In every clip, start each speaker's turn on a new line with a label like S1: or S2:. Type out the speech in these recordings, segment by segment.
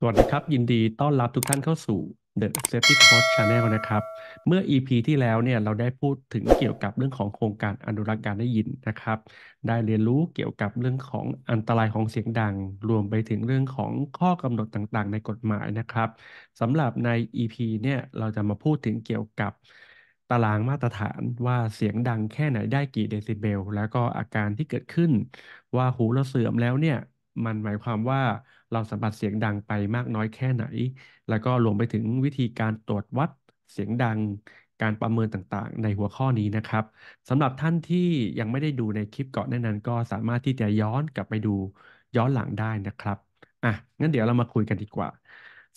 S1: สวัสดีครับ ยินดีต้อนรับทุกท่านเข้าสู่ The Safety Coach Channel นะครับเมื่อ EP ที่แล้วเนี่ยเราได้พูดถึงเกี่ยวกับเรื่องของโครงการอนุรักษ์การได้ยินนะครับ ได้เรียนรู้เกี่ยวกับเรื่องของอันตรายของเสียงดังรวมไปถึงเรื่องของข้อกำหนดต่างๆในกฎหมายนะครับสำหรับใน EP เนี่ยเราจะมาพูดถึงเกี่ยวกับตารางมาตรฐานว่าเสียงดังแค่ไหนได้กี่เดซิเบลแล้วก็อาการที่เกิดขึ้น ว่าหูเราเสื่อมแล้วเนี่ยมันหมายความว่าเราสัมผัสเสียงดังไปมากน้อยแค่ไหน แล้วก็รวมไปถึงวิธีการตรวจวัดเสียงดัง การประเมินต่างๆ ในหัวข้อนี้นะครับสำหรับท่านที่ยังไม่ได้ดูในคลิปก่อนหน้นั้นก็สามารถที่จะย้อนกลับไปดูย้อนหลังได้นะครับ อ่ะ งั้นเดี๋ยวเรามาคุยกันดีกว่า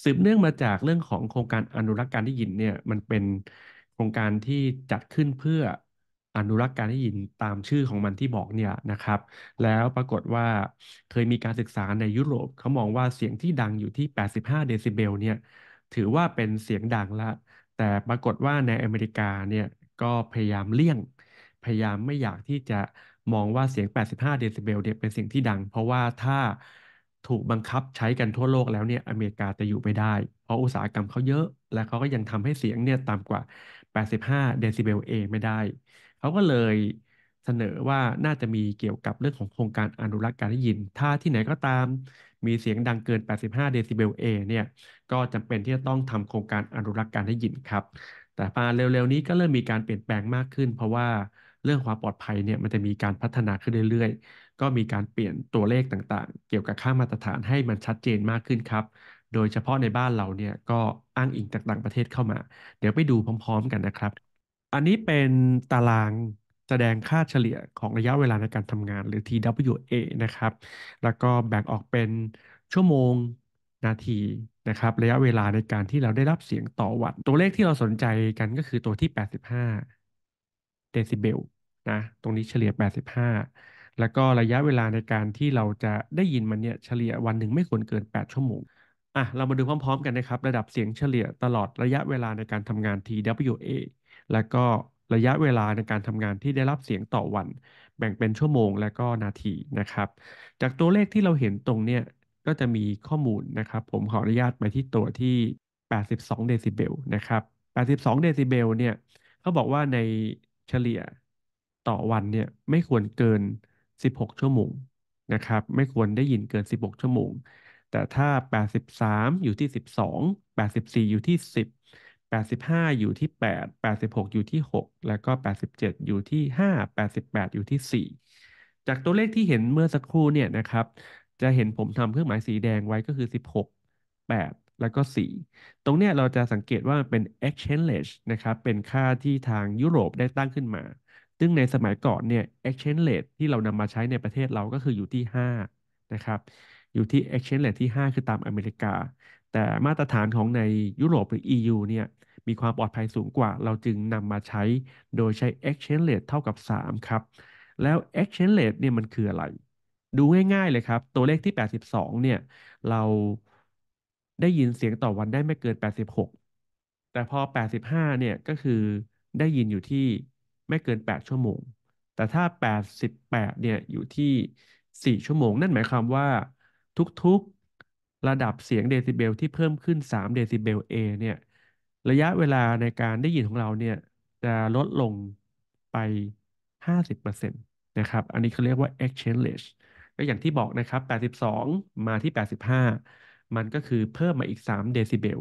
S1: สืบเนื่องมาจากเรื่องของโครงการอนุรักษ์การได้ยินเนี่ย มันเป็นโครงการที่จัดขึ้นเพื่ออนุรักษ์การได้ยินตามชื่อของมันที่บอกเนี่ยนะครับ แล้วปรากฏว่าเคยมีการศึกษาในยุโรปเขามองว่าเสียงที่ดังอยู่ที่85เดซิเบล เนี่ย ถือว่าเป็นเสียงดังละ แต่ปรากฏว่าในอเมริกา เนี่ย ก็พยายามเลี่ยง พยายามไม่อยากที่จะมองว่าเสียง85เดซิเบลเนี่ยเป็นเสียงที่ดัง เพราะว่าถ้าถูกบังคับใช้กันทั่วโลกแล้วเนี่ย อเมริกาจะอยู่ไม่ได้ เพราะอุตสาหกรรมเขาเยอะ และเขาก็ยังทำให้เสียง เนี่ย ต่ำกว่า85เดซิเบลเองไม่ได้เขาก็เลยเสนอว่าน่าจะมีเกี่ยวกับเรื่องของโครงการอนุรักษ์การได้ยิน ถ้าที่ไหนก็ตามมีเสียงดังเกิน 85 เดซิเบลเอเนี่ยก็จำเป็นที่จะต้องทำโครงการอนุรักษ์การได้ยินครับ แต่มาเร็วๆนี้ก็เริ่มมีการเปลี่ยนแปลงมากขึ้น เพราะว่าเรื่องความปลอดภัยเนี่ยมันจะมีการพัฒนาขึ้นเรื่อย ๆ ก็มีการเปลี่ยนตัวเลขต่างๆ เกี่ยวกับค่ามาตรฐานให้มันชัดเจนมากขึ้นครับ โดยเฉพาะในบ้านเราเนี่ยก็อ้างอิงจากต่างประเทศเข้ามา เดี๋ยวไปดูพร้อม ๆ กันนะครับอันนี้เป็นตารางแสดงค่าเฉลี่ยของระยะเวลาในการทำงาน หรือ TWA นะครับแล้วก็แบ่งออกเป็นชั่วโมงนาทีนะครับ ระยะเวลาในการที่เราได้รับเสียงต่อวัตตัวเลขที่เราสนใจกันก็คือตัวที่ 85 เดซิเบลนะ ตรงนี้เฉลี่ย 85 แล้วก็ระยะเวลาในการที่เราจะได้ยินมันเนี่ยเฉลี่ยวันหนึ่งไม่ควรเกิน 8 ชั่วโมง อ่ะเรามาดูพร้อมๆกันนะครับระดับเสียงเฉลี่ยตลอดระยะเวลาในการทำงาน TWA และก็ระยะเวลาในการทำงานที่ได้รับเสียงต่อวัน แบ่งเป็นชั่วโมง และก็นาทีนะครับ จากตัวเลขที่เราเห็นตรงเนี้ยก็จะมีข้อมูลนะครับ ผมขออนุญาตไปที่ตัวที่ 82 เดซิเบลนะครับ 82 เดซิเบลเนี่ยเขาบอกว่าในเฉลี่ยต่อวันเนี่ยไม่ควรเกิน 16 ชั่วโมงนะครับ ไม่ควรได้ยินเกิน 16 ชั่วโมง แต่ถ้า 83 อยู่ที่ 12 84 อยู่ที่ 10 85 อยู่ที่ 8 86 อยู่ที่ 6แล้วก็87 อยู่ที่ 5 88 อยู่ที่ 4 จากตัวเลขที่เห็นเมื่อสักครู่เนี่ยนะครับจะเห็นผมทำเครื่องหมายสีแดงไว้ก็คือ 16 8 แล้วก็ 4 ตรงเนี้ยเราจะสังเกตว่ามันเป็น exchange rate นะครับเป็นค่าที่ทางยุโรปได้ตั้งขึ้นมาซึ่งในสมัยก่อนเนี่ย exchange rate ที่เรานำมาใช้ในประเทศเราก็คืออยู่ที่5นะครับอยู่ที่ exchange rate ที่5 คือตามอเมริกาแต่มาตรฐานของในยุโรปหรือ EU เนี่ยมีความปลอดภัยสูงกว่า เราจึงนำมาใช้โดยใช้ exchange rate เท่ากับ 3 ครับ แล้ว exchange rate เนี่ยมันคืออะไร ดูง่ายๆเลยครับ ตัวเลขที่ 82เนี่ยเราได้ยินเสียงต่อวันได้ไม่เกิน 86 แต่พอ 85เนี่ยก็คือได้ยินอยู่ที่ไม่เกิน 8 ชั่วโมง แต่ถ้า 88เนี่ยอยู่ที่ 4 ชั่วโมง นั่นหมายความว่าทุกๆระดับเสียงเดซิเบลที่เพิ่มขึ้น3เดซิเบล A เนี่ย ระยะเวลาในการได้ยินของเราเนี่ยจะลดลงไป 50%นะครับอันนี้เขาเรียกว่า exchange rate ก็อย่างที่บอกนะครับ 82 มาที่ 85 มันก็คือเพิ่มมาอีก3เดซิเบล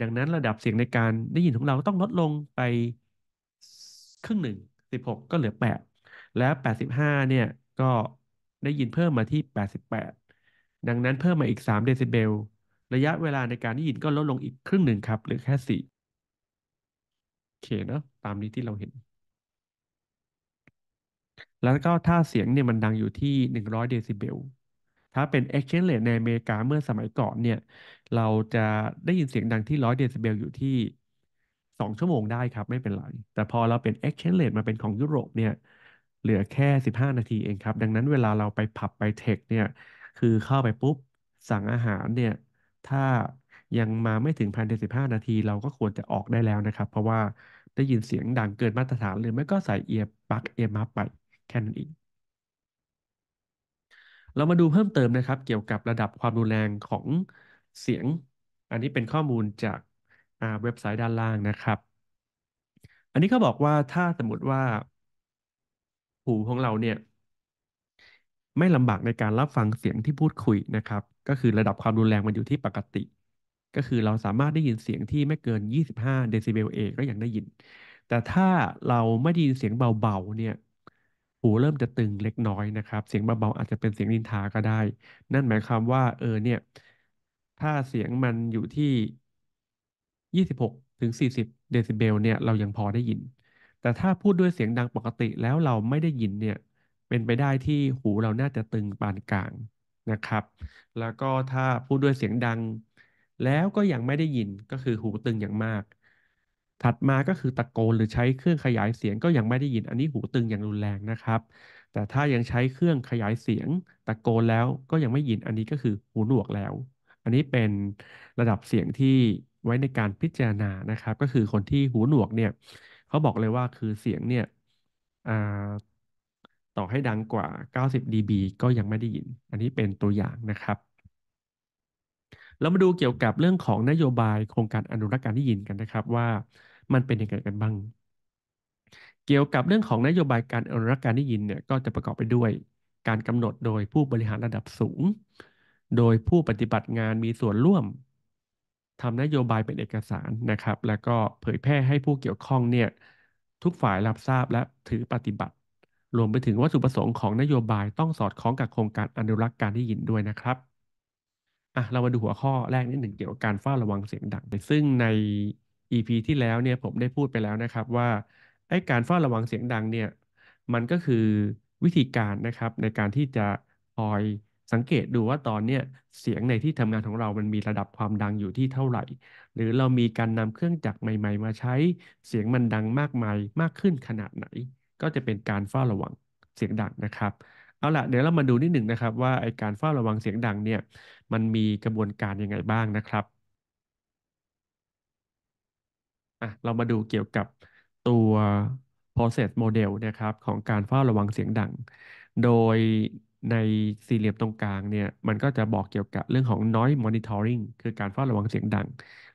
S1: ดังนั้นระดับเสียงในการได้ยินของเราต้องลดลงไปครึ่งหนึ่ง 16 ก็เหลือ 8 แล้ว 85เนี่ยก็ได้ยินเพิ่มมาที่ 88ดังนั้นเพิ่มมาอีก3เดซิเบล ระยะเวลาในการได้ยินก็ลดลงอีกครึ่งหนึ่งครับหรือแค่สี่โอเคเนาะตามนี้ที่เราเห็น แล้วก็ถ้าเสียงเนี่ยมันดังอยู่ที่100เดซิเบล ถ้าเป็น exchange rate ในอเมริกาเมื่อสมัยก่อนเนี่ย เราจะได้ยินเสียงดังที่100เดซิเบลอยู่ที่ 2 ชั่วโมงได้ครับ ไม่เป็นไร แต่พอเราเป็น exchange rate มาเป็นของยุโรปเนี่ย เหลือแค่ 15 นาทีเองครับ ดังนั้นเวลาเราไปผับไปเทคเนี่ยคือเข้าไปปุ๊บ สั่งอาหารเนี่ยถ้ายังมาไม่ถึงภายใน 15 นาทีเราก็ควรจะออกได้แล้วนะครับ เพราะว่าได้ยินเสียงดังเกินมาตรฐานหรือไม่ก็ใส่เอียร์ปลั๊กเอียร์มาไปแค่นั้นเองเรามาดูเพิ่มเติมนะครับ เกี่ยวกับระดับความรุนแรงของเสียง อันนี้เป็นข้อมูลจากเว็บไซต์ด้านล่างนะครับ อันนี้เขาบอกว่าถ้าสมมติว่าหูของเราเนี่ยไม่ลำบากในการรับฟังเสียงที่พูดคุยนะครับ ก็คือระดับความรุนแรงมันอยู่ที่ปกติ ก็คือเราสามารถได้ยินเสียงที่ไม่เกิน 25 เดซิเบลเอก็ยังได้ยิน แต่ถ้าเราไม่ได้ยินเสียงเบาๆ เนี่ย หูเริ่มจะตึงเล็กน้อยนะครับ เสียงเบา ๆ อาจจะเป็นเสียงนินทาก็ได้ นั่นหมายความว่า เออ เนี่ย ถ้าเสียงมันอยู่ที่ 26 ถึง 40 เดซิเบล เนี่ย เรายังพอได้ยิน แต่ถ้าพูดด้วยเสียงดังปกติแล้วเราไม่ได้ยิน เนี่ยเป็นไปได้ที่หูเราน่าจะตึงปานกลางนะครับ แล้วก็ถ้าพูดด้วยเสียงดังแล้วก็ยังไม่ได้ยินก็คือหูตึงอย่างมาก ถัดมาก็คือตะโกนหรือใช้เครื่องขยายเสียงก็ยังไม่ได้ยินอันนี้หูตึงอย่างรุนแรงนะครับ แต่ถ้ายังใช้เครื่องขยายเสียง ตะโกนแล้วก็ยังไม่ยินอันนี้ก็คือหูหนวกแล้ว อันนี้เป็นระดับเสียงที่ไว้ในการพิจารณานะครับ ก็คือคนที่หูหนวกเนี่ย เขาบอกเลยว่าคือเสียงเนี่ยต่อให้ดังกว่า 90 dB ก็ยังไม่ได้ยิน อันนี้เป็นตัวอย่างนะครับ เรามาดูเกี่ยวกับเรื่องของนโยบายโครงการอนุรักษ์การได้ยินกันนะครับว่ามันเป็นยังไงกันบ้าง เกี่ยวกับเรื่องของนโยบายการอนุรักษ์การได้ยินเนี่ยก็จะประกอบไปด้วยการกำหนดโดยผู้บริหารระดับสูง โดยผู้ปฏิบัติงานมีส่วนร่วมทำนโยบายเป็นเอกสารนะครับ แล้วก็เผยแพร่ให้ผู้เกี่ยวข้องเนี่ยทุกฝ่ายรับทราบและถือปฏิบัติรวมไปถึงวัตถุประสงค์ของนโยบายต้องสอดคล้องกับโครงการอนุรักษ์การได้ยินด้วยนะครับอ่ะเรามาดูหัวข้อแรกนิดหนึ่งเกี่ยวกับการเฝ้าระวังเสียงดังซึ่งใน EP ที่แล้วเนี่ยผมได้พูดไปแล้วนะครับว่าไอ้การเฝ้าระวังเสียงดังเนี่ยมันก็คือวิธีการนะครับในการที่จะคอยสังเกตดูว่าตอนเนี้ยเสียงในที่ทำงานของเรามันมีระดับความดังอยู่ที่เท่าไหร่ หรือเรามีการนำเครื่องจักรใหม่ ๆ มาใช้เสียงมันดังมากมาย มากขึ้นขนาดไหนก็จะเป็นการเฝ้าระวังเสียงดังนะครับ เอาละเดี๋ยวเรามาดูนิดหนึ่งนะครับว่าไอการเฝ้าระวังเสียงดังเนี่ยมันมีกระบวนการยังไงบ้างนะครับ อ่ะเรามาดูเกี่ยวกับตัว process model นะครับ ของการเฝ้าระวังเสียงดัง โดยในสี่เหลี่ยมตรงกลางเนี่ยมันก็จะบอกเกี่ยวกับเรื่องของ noise monitoring คือการเฝ้าระวังเสียงดัง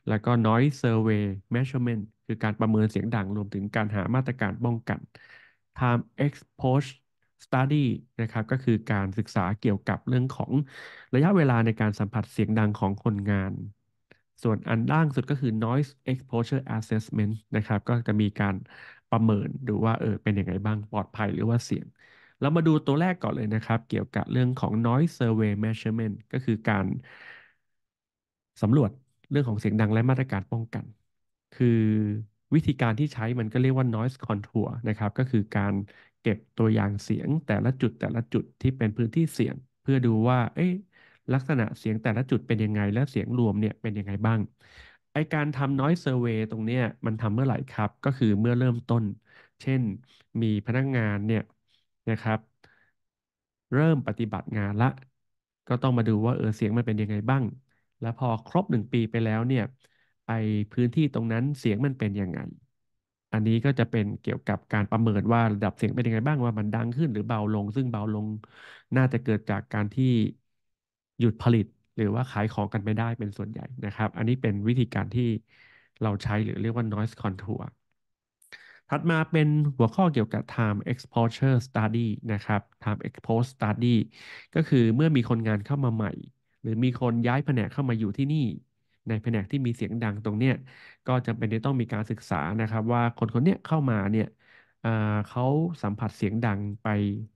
S1: แล้วก็ noise survey measurement คือการประเมินเสียงดังรวมถึงการหามาตรการป้องกัน time exposure study นะครับก็คือการศึกษาเกี่ยวกับเรื่องของระยะเวลาในการสัมผัสเสียงดังของคนงาน ส่วนอันล่างสุดก็คือ noise exposure assessment นะครับ ก็จะมีการประเมินดูว่าเออเป็นยังไงบ้าง ปลอดภัยหรือว่าเสียง เรามาดูตัวแรกก่อนเลยนะครับ เกี่ยวกับเรื่องของ noise survey measurement ก็คือการสำรวจเรื่องของเสียงดังและมาตรการป้องกัน คือวิธีการที่ใช้มันก็เรียกว่า noise contour นะครับ ก็คือการเก็บตัวอย่างเสียงแต่ละจุดแต่ละจุดที่เป็นพื้นที่เสียง เพื่อดูว่าเอ๊ะลักษณะเสียงแต่ละจุดเป็นยังไงและเสียงรวมเนี่ยเป็นยังไงบ้างไอการทำ noise survey ตรงเนี้ยมันทำเมื่อไหร่ครับ ก็คือเมื่อเริ่มต้น เช่น มีพนักงานเนี่ยนะครับ เริ่มปฏิบัติงานละ ก็ต้องมาดูว่าเออเสียงมันเป็นยังไงบ้าง แล้วพอครบหนึ่งปีไปแล้วเนี่ยไอพื้นที่ตรงนั้นเสียงมันเป็นยังไง อันนี้ก็จะเป็นเกี่ยวกับการประเมินว่าระดับเสียงเป็นยังไงบ้างว่ามันดังขึ้นหรือเบาลง ซึ่งเบาลง น่าจะเกิดจากการที่หยุดผลิตหรือว่าขายของกันไม่ได้เป็นส่วนใหญ่นะครับ อันนี้เป็นวิธีการที่เราใช้หรือเรียกว่า noise contour ถัดมาเป็นหัวข้อเกี่ยวกับ time exposure study นะครับ time expose study ก็คือเมื่อมีคนงานเข้ามาใหม่ หรือมีคนย้ายแผนกเข้ามาอยู่ที่นี่ในแผนกที่มีเสียงดังตรงเนี้ย ก็จำเป็นที่ต้องมีการศึกษานะครับ ว่าคนคนเนี้ยเข้ามาเนี่ยเขาสัมผัสเสียงดังไป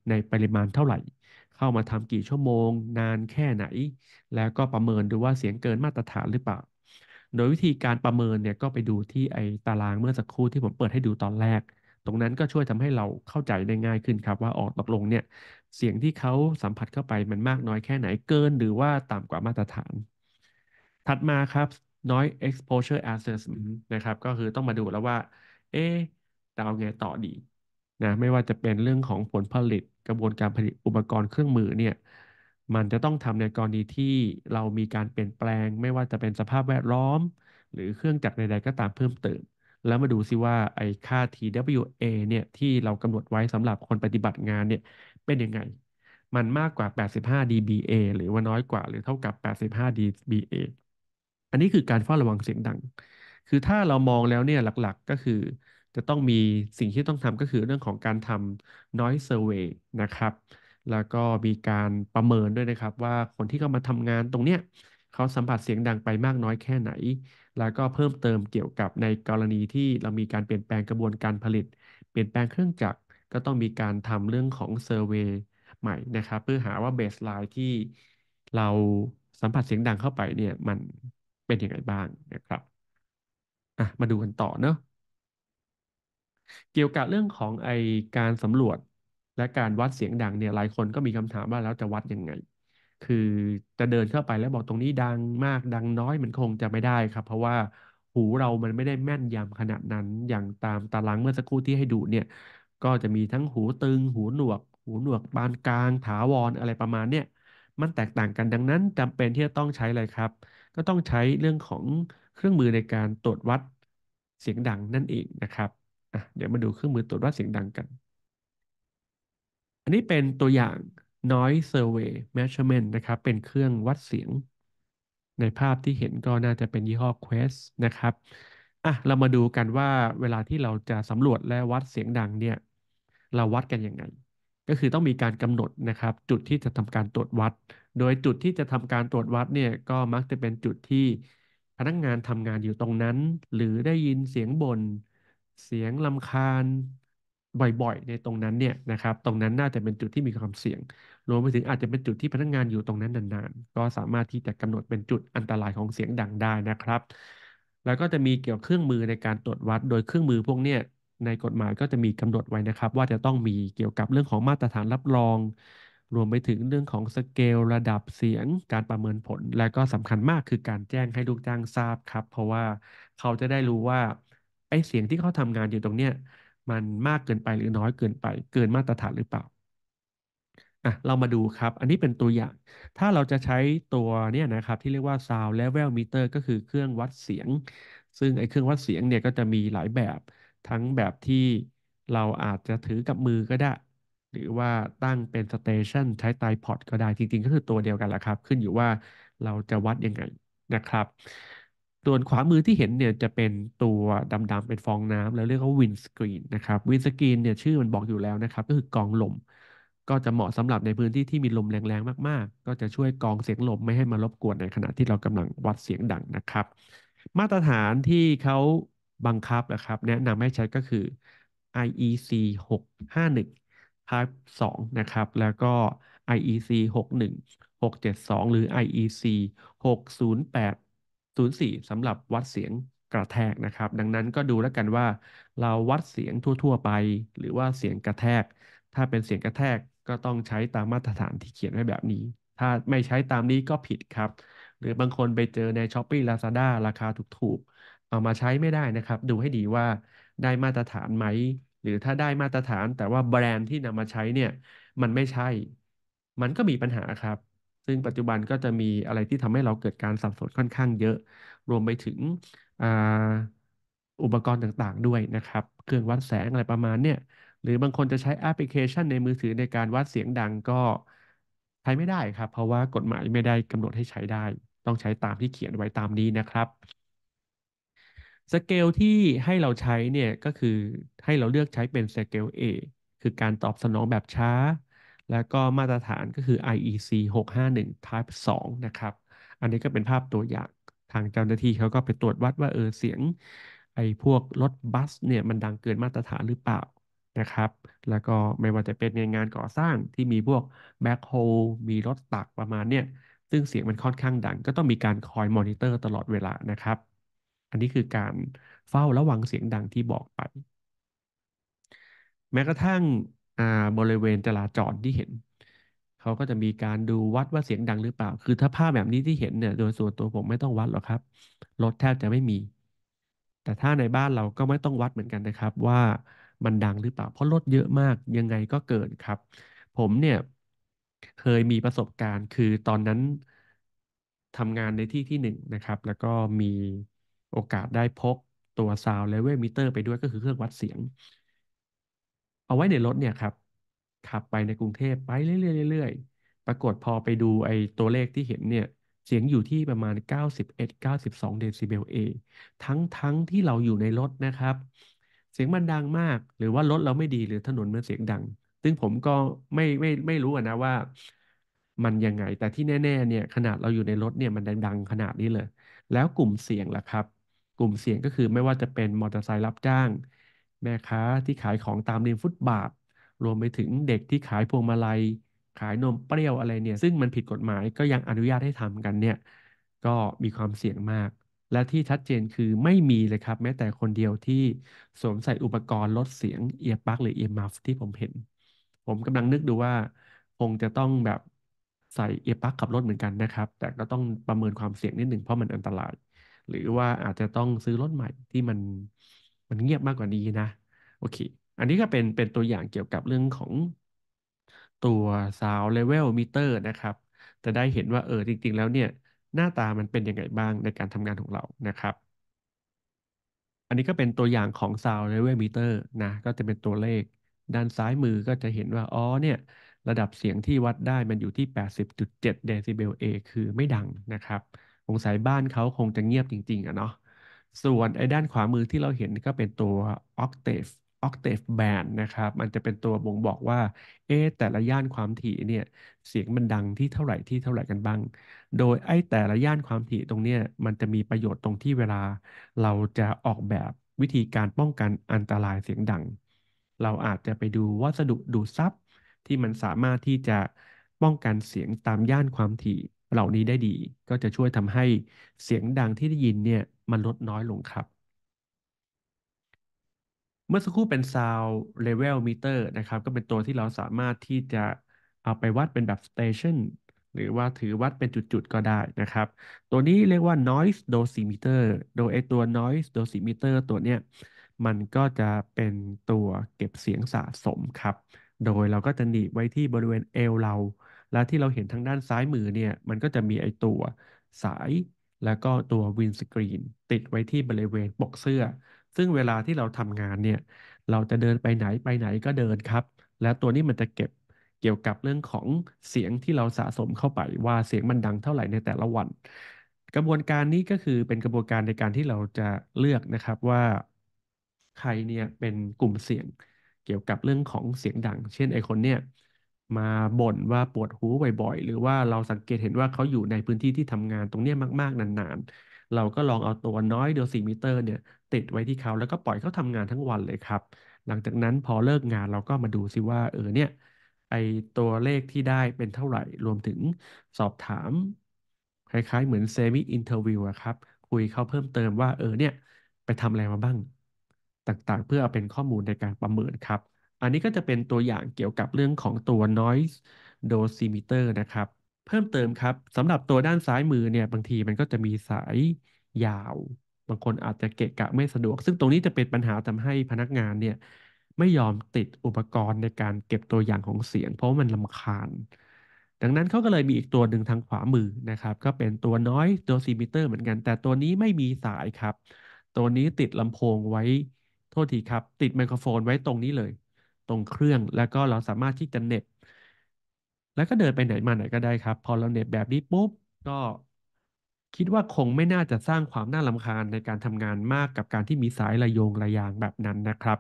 S1: ในปริมาณเท่าไหร่ เข้ามาทำกี่ชั่วโมง นานแค่ไหน แล้วก็ประเมินดูว่าเสียงเกินมาตรฐานหรือเปล่า โดยวิธีการประเมินเนี่ยก็ไปดูที่ไอตารางเมื่อสักครู่ที่ผมเปิดให้ดูตอนแรก ตรงนั้นก็ช่วยทำให้เราเข้าใจได้ง่ายขึ้นครับ ว่าออกตกลงเนี่ยเสียงที่เขาสัมผัสเข้าไปมันมากน้อยแค่ไหนเกินหรือว่าต่ำกว่ามาตรฐานถัดมาครับ noise exposure assessment นะครับ ก็คือต้องมาดูแล้วว่า เอ๊จะเอาไงต่อดีนะ ไม่ว่าจะเป็นเรื่องของผลผลิต กระบวนการผลิตอุปกรณ์เครื่องมือเนี่ย มันจะต้องทำในกรณีที่เรามีการเปลี่ยนแปลง ไม่ว่าจะเป็นสภาพแวดล้อม หรือเครื่องจักรใดๆก็ตามเพิ่มเติม แล้วมาดูซิว่าไอ้ค่า TWA เนี่ยที่เรากำหนดไว้สำหรับคนปฏิบัติงานเนี่ย เป็นยังไง มันมากกว่า 85 dBA หรือว่าน้อยกว่าหรือเท่ากับ 85 dBA อันนี้คือการเฝ้าระวังเสียงดัง คือถ้าเรามองแล้วเนี่ยหลักๆก็คือจะต้องมีสิ่งที่ต้องทำก็คือเรื่องของการทำ noise survey นะครับ แล้วก็มีการประเมินด้วยนะครับว่าคนที่เข้ามาทำงานตรงเนี้ยเขาสัมผัสเสียงดังไปมากน้อยแค่ไหน แล้วก็เพิ่มเติมเกี่ยวกับในกรณีที่เรามีการเปลี่ยนแปลงกระบวนการผลิต เปลี่ยนแปลงเครื่องจักรก็ต้องมีการทำเรื่องของเซอร์เวยใหม่นะครับ เพื่อหาว่าเบสไลน์ที่เราสัมผัสเสียงดังเข้าไปเนี่ยมันเป็นยังไงบ้างนะครับ อ่ะ มาดูกันต่อเนาะเกี่ยวกับเรื่องของไอการสำรวจและการวัดเสียงดังเนี่ยหลายคนก็มีคำถามว่าแล้วจะวัดยังไง คือจะเดินเข้าไปแล้วบอกตรงนี้ดังมากดังน้อยมันคงจะไม่ได้ครับ เพราะว่าหูเรามันไม่ได้แม่นยำขนาดนั้นอย่างตามตารางเมื่อสักครู่ที่ให้ดูเนี่ย ก็จะมีทั้งหูตึงหูหนวก หูหนวกปานกลางถาวรออะไรประมาณเนี่ยมันแตกต่างกันดังนั้นจำเป็นที่จะต้องใช้เลยครับก็ต้องใช้เรื่องของเครื่องมือในการตรวจวัดเสียงดังนั่นเองนะครับ เดี๋ยวมาดูเครื่องมือตรวจวัดเสียงดังกัน อันนี้เป็นตัวอย่าง noise survey measurement นะครับ เป็นเครื่องวัดเสียง ในภาพที่เห็นก็น่าจะเป็นยี่ห้อ Quest นะครับ อ่ะ เรามาดูกันว่าเวลาที่เราจะสำรวจและวัดเสียงดังเนี่ย เราวัดกันยังไง ก็คือต้องมีการกำหนดนะครับ จุดที่จะทำการตรวจวัดโดยจุดที่จะทำการตรวจวัดเนี่ยก็มักจะเป็นจุดที่พนักงานทำงานอยู่ตรงนั้น หรือได้ยินเสียงบน่นเสียงลำคาญบ่อยๆในตรงนั้นเนี่ยนะครับ ตรงนั้นน่าจะเป็นจุดที่มีความเสี่ยงรวมไปถึงอาจจะเป็นจุดที่พนักงานอยู่ตรงนั้นนานๆก็สามารถที่จะกำหนดเป็นจุดอันตรายของเสียงดังได้นะครับ แล้วก็จะมีเกี่ยวเครื่องมือในการตรวจวัด โดยเครื่องมือพวกเนี้ยในกฎหมายก็จะมีกำหนดไว้นะครับ ว่าจะต้องมีเกี่ยวกับเรื่องของมาตรฐานรับรองรวมไปถึงเรื่องของสเกลระดับเสียงการประเมินผล และก็สำคัญมากคือการแจ้งให้ลูกจ้างทราบครับ เพราะว่าเขาจะได้รู้ว่า ไอ้เสียงที่เขาทำงานอยู่ตรงเนี้ยมันมากเกินไปหรือน้อยเกินไป เกินมาตรฐานหรือเปล่าอ่ะเรามาดูครับอันนี้เป็นตัวอย่าง ถ้าเราจะใช้ตัวเนี่ยนะครับ ที่เรียกว่า sound level meter ก็คือเครื่องวัดเสียง ซึ่งไอ้เครื่องวัดเสียงเนี่ยก็จะมีหลายแบบ ทั้งแบบที่เราอาจจะถือกับมือก็ได้หรือว่าตั้งเป็นสเตชันใช้ Tripod ก็ได้จริงๆ ก็คือตัวเดียวกันแหละครับ ขึ้นอยู่ว่าเราจะวัดยังไงนะครับ ส่วนขวามือที่เห็นเนี่ยจะเป็นตัวดำๆ เป็นฟองน้ำแล้วเรียกว่าวินสกรีนนะครับวินสกรีนเนี่ยชื่อมันบอกอยู่แล้วนะครับ ก็คือกองลม ก็จะเหมาะสำหรับในพื้นที่ที่มีลมแรงๆ มากๆ ก็จะช่วยกองเสียงลมไม่ให้มารบกวนในขณะที่เรากำลังวัดเสียงดังนะครับ มาตรฐานที่เขาบังคับนะครับ แนะนำให้ใช้ก็คือ IEC 651 Type 2 นะครับ แล้วก็ IEC 61672 หรือ IEC 60804สำหรับวัดเสียงกระแทกนะครับ ดังนั้นก็ดูแล้วกันว่า เราวัดเสียงทั่ว ๆ ไป หรือว่าเสียงกระแทก ถ้าเป็นเสียงกระแทกก็ต้องใช้ตามมาตรฐานที่เขียนไว้แบบนี้ ถ้าไม่ใช้ตามนี้ก็ผิดครับ หรือบางคนไปเจอใน s h อ p e e Lazada ราคาถูก ๆ เอามาใช้ไม่ได้นะครับ ดูให้ดีว่าได้มาตรฐานไหมหรือถ้าได้มาตรฐานแต่ว่าแบรนด์ที่นำมาใช้เนี่ยมันไม่ใช่ มันก็มีปัญหาครับ ซึ่งปัจจุบันก็จะมีอะไรที่ทำให้เราเกิดการสับสนค่อนข้างเยอะ รวมไปถึงอุปกรณ์ต่างๆด้วยนะครับ เครื่องวัดแสงอะไรประมาณเนี่ยหรือบางคนจะใช้แอปพลิเคชันในมือถือในการวัดเสียงดังก็ใช้ไม่ได้ครับ เพราะว่ากฎหมายไม่ได้กำหนดให้ใช้ได้ ต้องใช้ตามที่เขียนไว้ตามนี้นะครับสเกลที่ให้เราใช้เนี่ย ก็คือให้เราเลือกใช้เป็นสเกล A คือการตอบสนองแบบช้า แล้วก็มาตรฐานก็คือ IEC 651 Type 2 นะครับ อันนี้ก็เป็นภาพตัวอย่างทางเจ้าหน้าที่เขาก็ไปตรวจวัดว่า เออเสียงไอ้พวกรถบัสเนี่ย มันดังเกินมาตรฐานหรือเปล่านะครับ แล้วก็ไม่ว่าจะเป็นในงานก่อสร้างที่มีพวกแบ็คโฮลมีรถตักประมาณเนี่ยซึ่งเสียงมันค่อนข้างดัง ก็ต้องมีการคอยมอนิเตอร์ตลอดเวลานะครับอันนี้คือการเฝ้าระวังเสียงดังที่บอกไป แม้กระทั่งบริเวณจราจรที่เห็น เขาก็จะมีการดูวัดว่าเสียงดังหรือเปล่า คือถ้าภาพแบบนี้ที่เห็นเนี่ย โดยส่วนตัวผมไม่ต้องวัดหรอกครับรถแทบจะไม่มี แต่ถ้าในบ้านเราก็ไม่ต้องวัดเหมือนกันนะครับ ว่ามันดังหรือเปล่า เพราะรถเยอะมาก ยังไงก็เกิดครับ ผมเนี่ยเคยมีประสบการณ์ คือตอนนั้นทำงานในที่ที่หนึ่งนะครับ แล้วก็มีโอกาสได้พกตัว sound level meter ไปด้วยก็คือเครื่องวัดเสียง เอาไว้ในรถเนี่ยครับ ขับไปในกรุงเทพ ไปเรื่อยๆ ปรากฏพอไปดูไอ้ตัวเลขที่เห็นเนี่ย เสียงอยู่ที่ประมาณ91-92เดซิเบลเอทั้งทั้งที่เราอยู่ในรถนะครับ เสียงมันดังมาก หรือว่ารถเราไม่ดีหรือถนนมันเสียงดัง ซึ่งผมก็ไม่ไม่ไม่รู้นะว่า มันยังไง แต่ที่แน่ ๆเนี่ยขนาดเราอยู่ในรถเนี่ยมันดังๆขนาดนี้เลย แล้วกลุ่มเสียงล่ะครับกลุ่มเสี่ยงก็คือไม่ว่าจะเป็นมอเตอร์ไซค์รับจ้าง แม่ค้าที่ขายของตามริมฟุตบาท รวมไปถึงเด็กที่ขายพวงมาลัยขายนมเปรี้ยวอะไรเนี่ย ซึ่งมันผิดกฎหมายก็ยังอนุญาตให้ทำกันเนี่ย ก็มีความเสี่ยงมาก และที่ชัดเจนคือไม่มีเลยครับ แม้แต่คนเดียวที่สวมใส่อุปกรณ์ลดเสียงเอียร์ปลั๊กหรือเอียร์มัฟที่ผมเห็น ผมกำลังนึกดูว่าคงจะต้องแบบใส่เอียร์ปลั๊กขับรถเหมือนกันนะครับแต่ก็ต้องประเมินความเสี่ยงนิดหนึ่งเพราะมันอันตรายหรือว่าอาจจะต้องซื้อรถใหม่ที่มันมันเงียบมากกว่านี้นะ โอเค อันนี้ก็เป็นเป็นตัวอย่างเกี่ยวกับเรื่องของตัวซาวเลเวลมิเตอร์นะครับ จะได้เห็นว่าเออจริง ๆ แล้วเนี่ย หน้าตามันเป็นยังไงบ้างในการทำงานของเรานะครับอันนี้ก็เป็นตัวอย่างของซาวเลเวลมิเตอร์นะ ก็จะเป็นตัวเลข ด้านซ้ายมือก็จะเห็นว่าอ๋อเนี่ยระดับเสียงที่วัดได้มันอยู่ที่ 80.7 เดซิเบลเอคือไม่ดังนะครับงสัยบ้านเขาคงจะเงียบจริงๆอะเนาะ ส่วนไอ้ ด้านขวามือที่เราเห็นก็เป็นตัว octave octave band นะครับ มันจะเป็นตัวบ่งบอกว่า เอ๊แต่ละย่านความถี่เนี่ย เสียงมันดังที่เท่าไหร่ที่เท่าไหร่กันบ้าง โดยไอ้แต่ละย่านความถี่ตรงเนี้ยมันจะมีประโยชน์ตรงที่เวลา เราจะออกแบบวิธีการป้องกันอันตรายเสียงดัง เราอาจจะไปดูวัสดุดูดซับที่มันสามารถที่จะป้องกันเสียงตามย่านความถี่เหล่านี้ได้ดีก็จะช่วยทำให้เสียงดังที่ได้ยินเนี่ยมันลดน้อยลงครับ เมื่อสักครู่เป็น sound level meter นะครับก็เป็นตัวที่เราสามารถที่จะเอาไปวัดเป็นแบบ station หรือว่าถือวัดเป็นจุด ๆ ก็ได้นะครับ ตัวนี้เรียกว่า noise dosimeter โดยไอตัว noise dosimeter ตัวเนี้ยมันก็จะเป็นตัวเก็บเสียงสะสมครับ โดยเราก็จะหนีไว้ที่บริเวณเอวเราและที่เราเห็นทางด้านซ้ายมือเนี่ยมันก็จะมีไอตัวสายแล้วก็ตัววินสกรีนติดไว้ที่บริเวณปกเสื้อ ซึ่งเวลาที่เราทำงานเนี่ย เราจะเดินไปไหนไปไหนก็เดินครับ และตัวนี้มันจะเก็บเกี่ยวกับเรื่องของเสียงที่เราสะสมเข้าไปว่าเสียงมันดังเท่าไหร่ในแต่ละวัน กระบวนการนี้ก็คือเป็นกระบวนการในการที่เราจะเลือกนะครับว่า ใครเนี่ยเป็นกลุ่มเสียงเกี่ยวกับเรื่องของเสียงดัง เช่นไอคนเนี่ยมาบ่นว่าปวดหูบ่อย ๆ หรือว่าเราสังเกตเห็นว่าเขาอยู่ในพื้นที่ที่ทำงานตรงเนี้ยมากๆ นาน ๆ เราก็ลองเอาตัวน้อยเดลีิมิเตอร์เนี่ย ติดไว้ที่เขาแล้วก็ปล่อยเขาทำงานทั้งวันเลยครับ หลังจากนั้นพอเลิกงานเราก็มาดูซิว่าเออเนี่ยไอตัวเลขที่ได้เป็นเท่าไหร่รวมถึงสอบถาม คล้ายๆ เหมือนเซมิอินเทอร์วิวอะครับคุยเขาเพิ่มเติมว่าเออเนี่ยไปทำอะไรมาบ้าง ต่างๆ เพื่อเอาเป็นข้อมูลในการประเมินครับอันนี้ก็จะเป็นตัวอย่างเกี่ยวกับเรื่องของตัว noise dosimeter นะครับเพิ่มเติมครับสำหรับตัวด้านซ้ายมือเนี่ยบางทีมันก็จะมีสายยาว บางคนอาจจะเกะกะไม่สะดวก ซึ่งตรงนี้จะเป็นปัญหาทำให้พนักงานเนี่ยไม่ยอมติดอุปกรณ์ในการเก็บตัวอย่างของเสียง เพราะมันลำคาญ ดังนั้นเขาก็เลยมีอีกตัวหนึ่งทางขวามือนะครับก็เป็นตัวนอยตัวซีมิเตอร์เหมือนกัน แต่ตัวนี้ไม่มีสายครับ ตัวนี้ติดลำโพงไว้โทษทีครับ ติดไมโครโฟนไว้ตรงนี้เลยตรงเครื่องแล้วก็เราสามารถที่จะเน็บ แล้วก็เดินไปไหนมาไหนก็ได้ครับ พอเราเน็บแบบนี้ปุ๊บ ก็คิดว่าคงไม่น่าจะสร้างความน่าลำคาญในการทำงานมากกับการที่มีสายระโยงระยางแบบนั้นนะครับ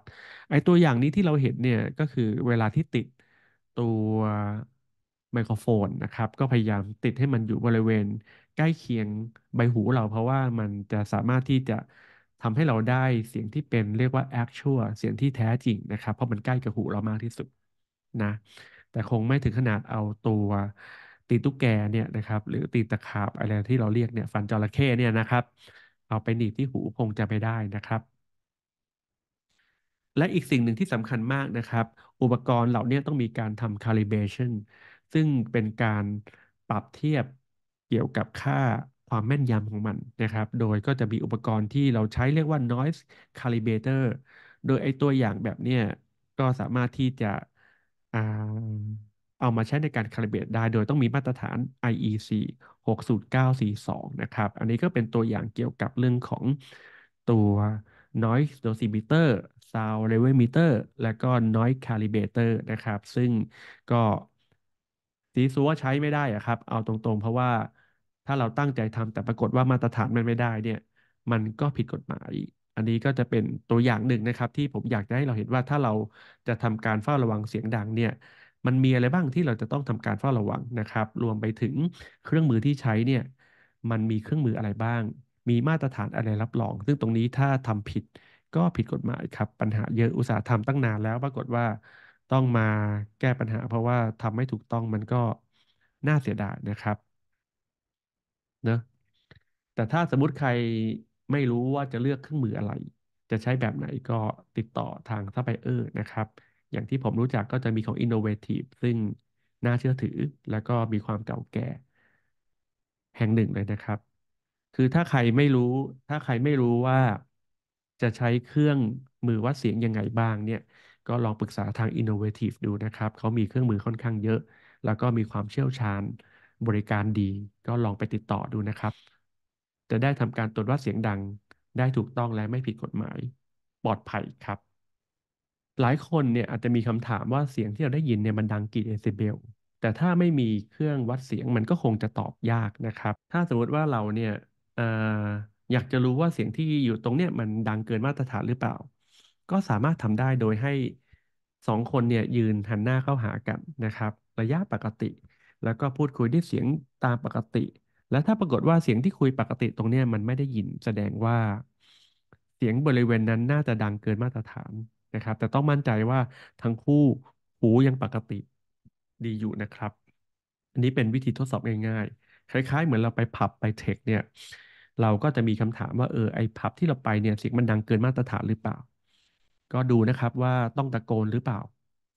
S1: ไอตัวอย่างนี้ที่เราเห็นเนี่ยก็คือเวลาที่ติดตัวไมโครโฟนนะครับ ก็พยายามติดให้มันอยู่บริเวณใกล้เคียงใบหูเราเพราะว่ามันจะสามารถที่จะทำให้เราได้เสียงที่เป็นเรียกว่า actual เสียงที่แท้จริงนะครับ เพราะมันใกล้กับหูเรามากที่สุดนะ แต่คงไม่ถึงขนาดเอาตัวตีตุ๊กแกเนี่ยนะครับ หรือตีตะขาบอะไรที่เราเรียกเนี่ยฟันจระเข้เนี่ยนะครับ เอาไปหนีบที่หูคงจะไม่ได้นะครับ และอีกสิ่งหนึ่งที่สำคัญมากนะครับ อุปกรณ์เหล่านี้ต้องมีการทำ calibration ซึ่งเป็นการปรับเทียบเกี่ยวกับค่าความแม่นยำของมันนะครับ โดยก็จะมีอุปกรณ์ที่เราใช้เรียกว่า noise calibrator โดยไอตัวอย่างแบบเนี้ย ก็สามารถที่จะเอามาใช้ในการคาลิเบตได้ โดยต้องมีมาตรฐาน IEC 60942 นะครับ อันนี้ก็เป็นตัวอย่างเกี่ยวกับเรื่องของตัว noise dosimeter sound level meter และก็ noise calibrator นะครับ ซึ่งก็ซีซัวใช้ไม่ได้อะครับ เอาตรงๆ เพราะว่าถ้าเราตั้งใจทำแต่ปรากฏว่ามาตรฐานมันไม่ได้เนี่ย มันก็ผิดกฎหมายอันนี้ก็จะเป็นตัวอย่างหนึ่งนะครับ ที่ผมอยากจะให้เราเห็นว่าถ้าเราจะทำการเฝ้าระวังเสียงดังเนี่ย มันมีอะไรบ้างที่เราจะต้องทำการเฝ้าระวังนะครับ รวมไปถึงเครื่องมือที่ใช้เนี่ย มันมีเครื่องมืออะไรบ้าง มีมาตรฐานอะไรรับรอง ซึ่งตรงนี้ถ้าทำผิดก็ผิดกฎหมายครับปัญหาเยอะอุตสาหกรรมตั้งนานแล้วปรากฏว่าต้องมาแก้ปัญหาเพราะว่าทำไม่ถูกต้องมันก็น่าเสียดายนะครับนะแต่ถ้าสมมติใครไม่รู้ว่าจะเลือกเครื่องมืออะไร จะใช้แบบไหนก็ติดต่อทางซัพพลายเออร์นะครับ อย่างที่ผมรู้จักก็จะมีของ Innovative ซึ่งน่าเชื่อถือแล้วก็มีความเก่าแก่แห่งหนึ่งเลยนะครับ คือถ้าใครไม่รู้ ถ้าใครไม่รู้ว่าจะใช้เครื่องมือวัดเสียงยังไงบ้างเนี่ย ก็ลองปรึกษาทาง Innovative ดูนะครับเขามีเครื่องมือค่อนข้างเยอะ แล้วก็มีความเชี่ยวชาญบริการดีก็ลองไปติดต่อดูนะครับ จะได้ทำการตรวจวัดเสียงดังได้ถูกต้องและไม่ผิดกฎหมาย ปลอดภัยครับ หลายคนเนี่ยอาจจะมีคำถามว่าเสียงที่เราได้ยินเนี่ยมันดังกี่เดซิเบลแต่ถ้าไม่มีเครื่องวัดเสียงมันก็คงจะตอบยากนะครับ ถ้าสมมติว่าเราเนี่ยออยากจะรู้ว่าเสียงที่อยู่ตรงเนี่ยมันดังเกินมาตรฐานหรือเปล่า ก็สามารถทำได้โดยให้สองคนเนี่ยยืนหันหน้าเข้าหากันนะครับ ระยะปกติแล้วก็พูดคุยด้วยเสียงตามปกติ และถ้าปรากฏว่าเสียงที่คุยปกติตรงนี้มันไม่ได้ยิน แสดงว่าเสียงบริเวณนั้นน่าจะดังเกินมาตรฐานนะครับ แต่ต้องมั่นใจว่าทั้งคู่หูยังปกติดีอยู่นะครับ อันนี้เป็นวิธีทดสอบง่ายๆ คล้ายๆเหมือนเราไปผับไปเทคเนี่ยเราก็จะมีคำถามว่า เออ ไอผับที่เราไปเนี่ยเสียงมันดังเกินมาตรฐานหรือเปล่า ก็ดูนะครับว่าต้องตะโกนหรือเปล่า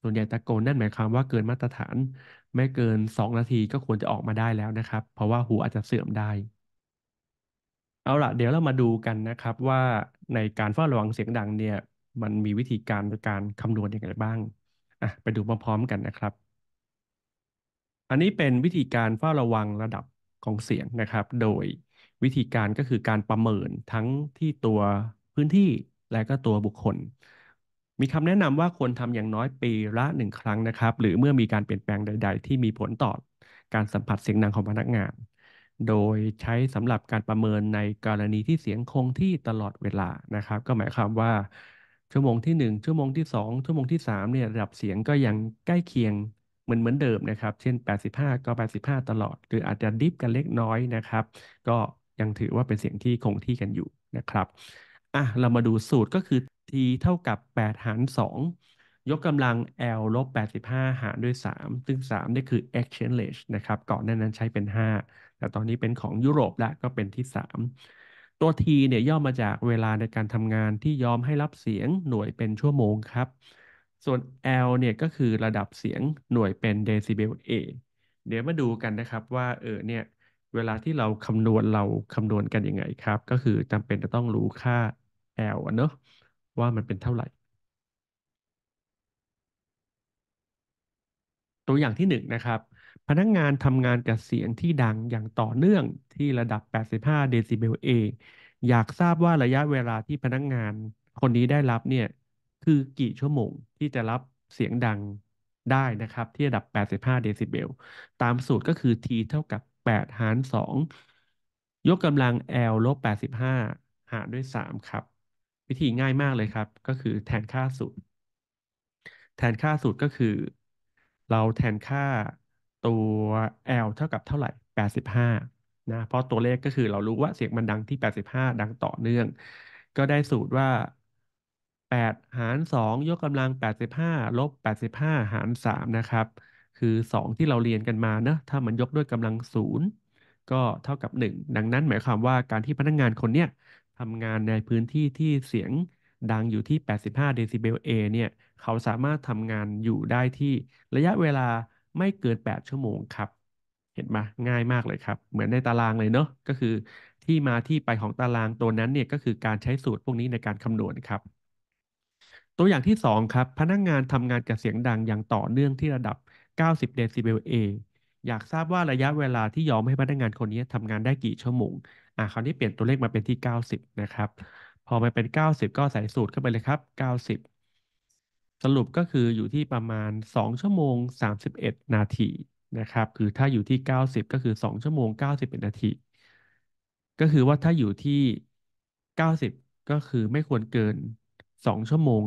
S1: ส่วนใหญ่ตะโกนนั่นหมายความว่าเกินมาตรฐาน ไม่เกิน 2 นาทีก็ควรจะออกมาได้แล้วนะครับ เพราะว่าหูอาจจะเสื่อมได้ เอาละเดี๋ยวเรามาดูกันนะครับว่าในการเฝ้าระวังเสียงดังเนี่ยมันมีวิธีการในการคำนวณอย่างไรบ้างอ่ะไปดูพร้อมๆกันนะครับ อันนี้เป็นวิธีการเฝ้าระวังระดับของเสียงนะครับ โดยวิธีการก็คือการประเมินทั้งที่ตัวพื้นที่และก็ตัวบุคคลมีคำแนะนำว่าควรทำอย่างน้อยปีละหนึ่งครั้งนะครับ หรือเมื่อมีการเปลี่ยนแปลงใดๆ ที่มีผลต่อการสัมผัสเสียงดังของพนักงาน โดยใช้สำหรับการประเมินในกรณีที่เสียงคงที่ตลอดเวลานะครับก็หมายความว่า ชั่วโมงที่ 1 ชั่วโมงที่ 2 ชั่วโมงที่3เนี่ยระดับเสียงก็ยังใกล้เคียงเหมือนเหมือนเดิมนะครับ เช่น 85ก็85 ตลอด หรืออาจจะดิฟกันเล็กน้อยนะครับ ก็ยังถือว่าเป็นเสียงที่คงที่กันอยู่นะครับอ่ะเรามาดูสูตรก็คือเท่ากับ 8 หาร 2 ยกกำลัง l ลบ85 หารด้วย 3 ซึ่ง3นี่คือ exchange rate นะครับ ก่อนหน้านั้นใช้เป็น 5 แต่ตอนนี้เป็นของยุโรปละก็เป็นที่ 3 ตัว t เนี่ยย่อมาจากเวลาในการทำงานที่ยอมให้รับเสียงหน่วยเป็นชั่วโมงครับ ส่วน l เนี่ยก็คือระดับเสียงหน่วยเป็นเดซิเบล a เดี๋ยวมาดูกันนะครับว่าเออเนี่ยเวลาที่เราคำนวณเราคำนวณกันยังไงครับ ก็คือจำเป็นจะต้องรู้ค่า L เนอะว่ามันเป็นเท่าไหร่ ตัวอย่างที่1นนะครับ พนักงงานทำงาน กับเสียงที่ดังอย่างต่อเนื่องที่ระดับ85เดซิเบลออยากทราบว่าระยะเวลาที่พนักงงาน คนนี้ได้รับเนี่ย คือกี่ชั่วโมงที่จะรับเสียงดังได้นะครับ ที่ระดับ 85เดซิเบลตามสูตรก็คือ t เท่ากับ8หาร2ยกกำลัง l ลบ85หารด้วย3ครับวิธีง่ายมากเลยครับ ก็คือแทนค่าสูตร แทนค่าสูตรก็คือเราแทนค่าตัว L เท่ากับเท่าไหร่85นะเพราะตัวเลขก็คือเรารู้ว่าเสียงมันดังที่ 85 ดังต่อเนื่อง ก็ได้สูตรว่า 8 หาร 2 ยกกำลัง85ลบ85หาร3นะครับ คือ 2 ที่เราเรียนกันมานะถ้ามันยกด้วยกำลัง 0 ก็เท่ากับ 1 ดังนั้นหมายความว่าการที่พนักงงานคนเนี้ยทำงานในพื้นที่ที่เสียงดังอยู่ที่ 85เดซิเบลเเนี่ย เขาสามารถทำงานอยู่ได้ที่ระยะเวลาไม่เกิน 8 ชั่วโมงครับ เห็นไหมง่ายมากเลยครับ เหมือนในตารางเลยเนาะ ก็คือที่มาที่ไปของตารางตัวนั้นเนี่ย ก็คือการใช้สูตรพวกนี้ในการคำนวณครับ ตัวอย่างที่2ครับ พนักงงานทำงานกับเสียงดังอย่างต่อเนื่องที่ระดับ 90เดซิเบลเออยากทราบว่าระยะเวลาที่ยอมให้พนักงานคนนี้ทำงานได้กี่ชั่วโมงอ่ะคราวนี้เปลี่ยนตัวเลขมาเป็นที่ 90 นะครับ พอมาเป็น 90 ก็ใส่สูตรเข้าไปเลยครับ 90 สรุปก็คืออยู่ที่ประมาณ 2 ชั่วโมง 31 นาทีนะครับ คือถ้าอยู่ที่ 90 ก็คือ 2 ชั่วโมง91นาที ก็คือว่าถ้าอยู่ที่ 90 ก็คือไม่ควรเกิน 2 ชั่วโมง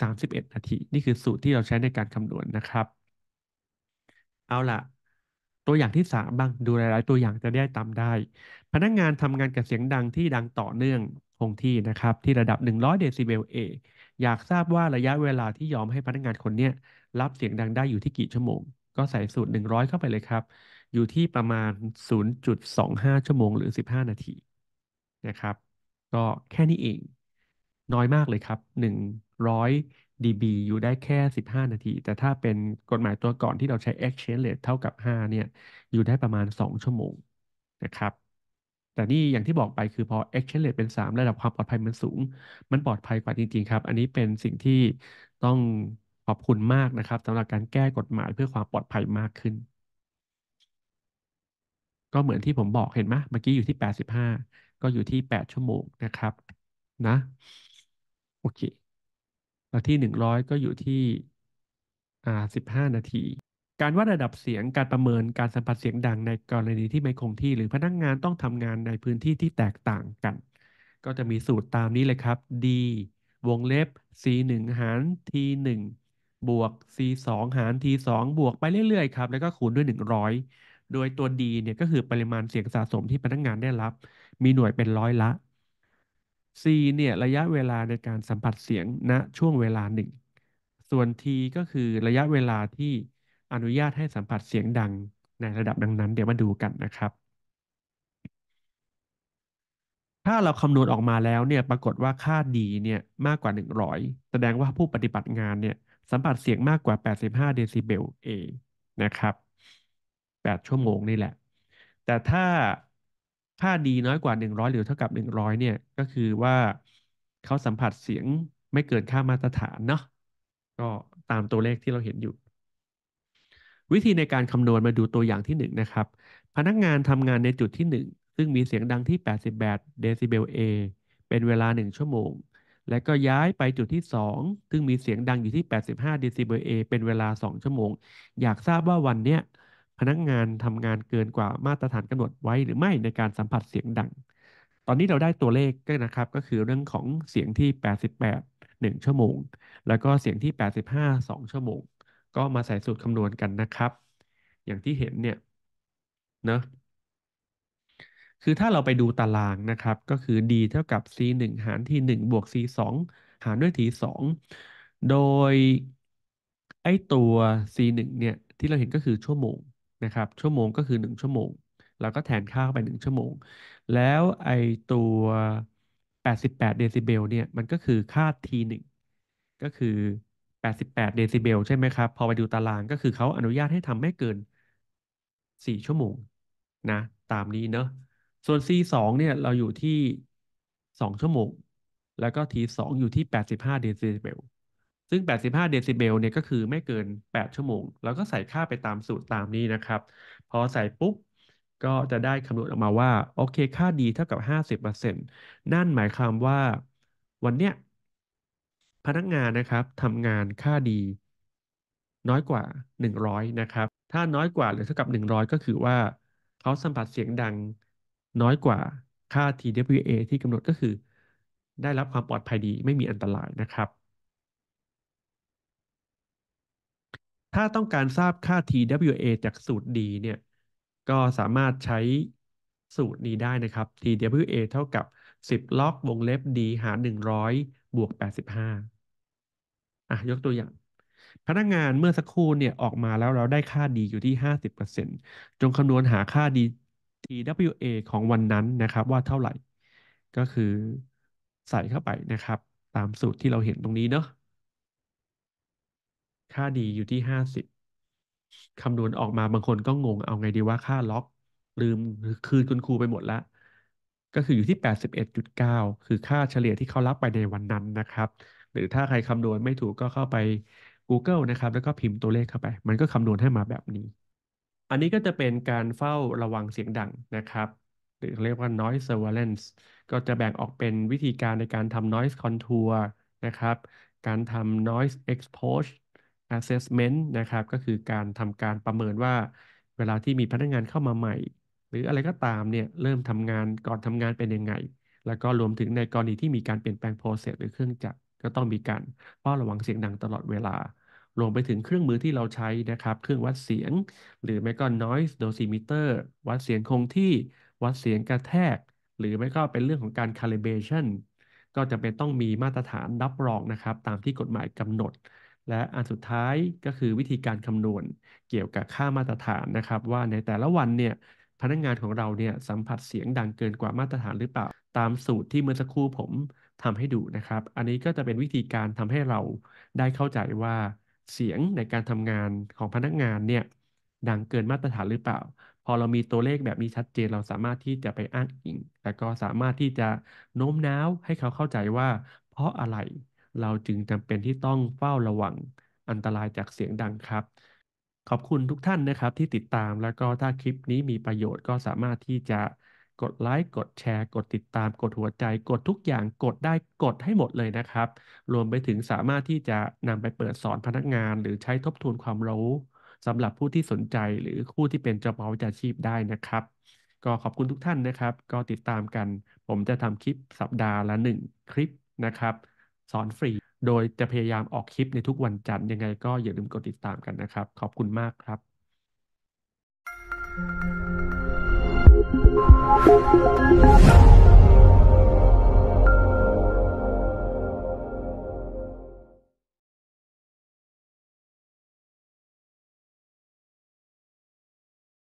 S1: 31 นาที นี่คือสูตรที่เราใช้ในการคำนวณนนะครับ เอาล่ะตัวอย่างที่3บ้างดูหลายๆ ตัวอย่างจะได้ตามได้ พนักงานทำงานกับเสียงดังที่ดังต่อเนื่องคงที่นะครับที่ระดับ 100เดซิเบล A อยากทราบว่าระยะเวลาที่ยอมให้พนักงานคนเนี้รับเสียงดังได้อยู่ที่กี่ชั่วโมง ก็ใส่สูตร 100 เข้าไปเลยครับ อยู่ที่ประมาณ 0.25 ชั่วโมงหรือ 15 นาทีนะครับ ก็แค่นี้เอง น้อยมากเลยครับ 100 DB อยู่ได้แค่ 15 นาที แต่ถ้าเป็นกฎหมายตัวก่อนที่เราใช้ exchange rate เท่ากับ 5 เนี่ย อยู่ได้ประมาณ 2 ชั่วโมงนะครับ แต่นี่อย่างที่บอกไปคือพอ exchange rate เป็น3ระดับความปลอดภัยมันสูง มันปลอดภัยกว่าจริงๆครับ อันนี้เป็นสิ่งที่ต้องขอบคุณมากนะครับสำหรับการแก้กฎหมายเพื่อความปลอดภัยมากขึ้น ก็เหมือนที่ผมบอกเห็นไหมเมื่อกี้อยู่ที่85ก็อยู่ที่8ชั่วโมงนะครับ นะโอเคแล้วที่หนึ่งร้อยก็อยู่ที่อ่าสิบห้านาที การวัดระดับเสียงการประเมินการสัมผัสเสียงดังในกรณีที่ไม่คงที่หรือพนักงงานต้องทำงานในพื้นที่ที่แตกต่างกัน ก็จะมีสูตรตามนี้เลยครับ D วงเล็บ C 1หาร T 1บวก C 2หาร T 2บวกไปเรื่อยๆครับ แล้วก็คูณด้วย 100 โดยตัว D เนี่ยก็คือปริมาณเสียงสะสมที่พนักงงานได้รับ มีหน่วยเป็นร้อยละ C เนี่ย ระยะเวลาในการสัมผัสเสียงณนะช่วงเวลาหนึ่ง ส่วน T ก็คือระยะเวลาที่อนุญาตให้สัมผัสเสียงดังในระดับดังนั้น เดี๋ยวมาดูกันนะครับ ถ้าเราคำนวณออกมาแล้วเนี่ย ปรากฏว่าค่า D เนี่ยมากกว่า 100 แสดงว่าผู้ปฏิบัติงานเนี่ยสัมผัสเสียงมากกว่า 85เดซิเบล A นะครับ8ชั่วโมงนี่แหละ แต่ถ้าค่าดีน้อยกว่า 100หรือเท่ากับ 100เนี่ยก็คือว่าเขาสัมผัสเสียงไม่เกินค่ามาตรฐานเนาะก็ตามตัวเลขที่เราเห็นอยู่วิธีในการคำนวณมาดูตัวอย่างที่1นะครับพนักงานทำงานในจุดที่ 1 ซึ่งมีเสียงดังที่88เดซิเบล A เป็นเวลา 1 ชั่วโมง และก็ย้ายไปจุดที่2ซึ่งมีเสียงดังอยู่ที่85เดซิเบล A เป็นเวลา2ชั่วโมง อยากทราบว่าวันเนี้ยพนักงานทำงานเกินกว่ามาตรฐานกำหนดไว้หรือไม่ในการสัมผัสเสียงดัง ตอนนี้เราได้ตัวเลขก็นะครับ ก็คือเรื่องของเสียงที่ 88 1 ชั่วโมง แล้วก็เสียงที่ 85 2ชั่วโมง ก็มาใส่สูตรคำนวณกันนะครับ อย่างที่เห็นเนี่ยเนะคือถ้าเราไปดูตารางนะครับ ก็คือ d เท่ากับ c 1หารที่1บวก c 2หารด้วยที2โดยไอตัว c 1เนี่ย ที่เราเห็นก็คือชั่วโมงนะครับชั่วโมงก็คือ 1 ชั่วโมงเราก็แทนค่าเข้าไป 1 ชั่วโมง แล้วไอตัว 88เดซิเบลเนี่ยมันก็คือค่า T1 ก็คือ 88เดซิเบลใช่ไหมครับ พอไปดูตารางก็คือเขาอนุญาตให้ทำไม่เกิน 4 ชั่วโมงนะ ตามนี้เนอะ ส่วน C2 เนี่ยเราอยู่ที่ 2 ชั่วโมง แล้วก็ T2 อยู่ที่ 85เดซิเบลซึ่ง 85 เดซิเบล เนี่ยก็คือไม่เกิน 8 ชั่วโมง แล้วก็ใส่ค่าไปตามสูตรตามนี้นะครับ พอใส่ปุ๊บ ก็จะได้คำนวณออกมาว่า โอเค ค่าดีเท่ากับ 50%นั่นหมายความว่า วันเนี้ย พนักงานนะครับทำงานค่าดีน้อยกว่า 100 นะครับ ถ้าน้อยกว่าหรือเท่ากับ 100 ก็คือว่า เขาสัมผัสเสียงดังน้อยกว่าค่า TWA ที่กำหนดก็คือ ได้รับความปลอดภัยดี ไม่มีอันตรายนะครับถ้าต้องการทราบค่า TWA จากสูตร D เนี่ย ก็สามารถใช้สูตรนี้ได้นะครับ TWA เท่ากับ 10 ล็อกวงเล็บ D หาร100 บวก 85 อ่ะ ยกตัวอย่าง พนักงานเมื่อสักครู่เนี่ยออกมาแล้วเราได้ค่า D อยู่ที่ 50%จงคำนวณหาค่า D TWA ของวันนั้นนะครับ ว่าเท่าไหร่ ก็คือใส่เข้าไปนะครับ ตามสูตรที่เราเห็นตรงนี้เนาะค่าดีอยู่ที่ห้าสิบคำนวณออกมาบางคนก็งงเอาไงดีว่าค่าล็อก ลืมคืนคุณครูไปหมดละก็คืออยู่ที่แปดดดสิบเเอ็จุก้าคือค่าเฉลี่ยที่เขารับไปในวันนั้นนะครับ หรือถ้าใครคำนวณไม่ถูกก็เข้าไป Google นะครับ แล้วก็พิมพ์ตัวเลขเข้าไป มันก็คำนวณให้มาแบบนี้ อันนี้ก็จะเป็นการเฝ้าระวังเสียงดังนะครับ หรือเรียกว่า noise surveillance ก็จะแบ่งออกเป็นวิธีการในการทำ noise contour นะครับ การทำ noise expose assessment นะครับก็คือการทำการประเมินว่า เวลาที่มีพนักงานเข้ามาใหม่ หรืออะไรก็ตามเนี่ยเริ่มทำงานก่อนทำงานเป็นยังไง แล้วก็รวมถึงในกรณีที่มีการเปลี่ยนแปลง process หรือเครื่องจักรก็ต้องมีการเฝ้าระวังเสียงดังตลอดเวลา รวมไปถึงเครื่องมือที่เราใช้นะครับ เครื่องวัดเสียง หรือไม่ก็ noise dosimeter วัดเสียงคงที่วัดเสียงกระแทก หรือไม่ก็เป็นเรื่องของการ calibration ก็จะเป็นต้องมีมาตรฐานรับรองนะครับตามที่กฎหมายกำหนดและอันสุดท้ายก็คือวิธีการคำนวณเกี่ยวกับค่ามาตรฐานนะครับ ว่าในแต่ละวันเนี่ยพนักงานของเราเนี่ยสัมผัสเสียง ดังเกินกว่ามาตรฐานหรือเปล่า ตามสูตรที่เมื่อสักครู่ผมทำให้ดูนะครับ อันนี้ก็จะเป็นวิธีการทำให้เราได้เข้าใจว่า เสียงในการทำงานของพนักงานเนี่ยดังเกินมาตรฐานหรือเปล่า พอเรามีตัวเลขแบบนี้ชัดเจน เราสามารถที่จะไปอ้างอิงแล้วก็สามารถที่จะโน้มน้าวให้เขาเข้าใจว่า เพราะอะไรเราจึงจำเป็นที่ต้องเฝ้าระวังอันตรายจากเสียงดังครับ ขอบคุณทุกท่านนะครับที่ติดตามแล้วก็ถ้าคลิปนี้มีประโยชน์ก็สามารถที่จะกดไลค์กดแชร์ กดติดตามกดหัวใจ กดทุกอย่างกดได้กดให้หมดเลยนะครับ รวมไปถึงสามารถที่จะนำไปเปิดสอนพนักงาน หรือใช้ทบทวนความรู้สำหรับผู้ที่สนใจหรือผู้ที่เป็นเจ้าของวิชาชีพได้นะครับ ก็ขอบคุณทุกท่านนะครับ ก็ติดตามกัน ผมจะทำคลิป สัปดาห์ละหนึ่งคลิปนะครับสอนฟรี โดยจะพยายามออกคลิปในทุกวันจันทร์ยังไงก็อย่าลืมกดติดตามกันนะครับขอบคุณมากครับ Thank you.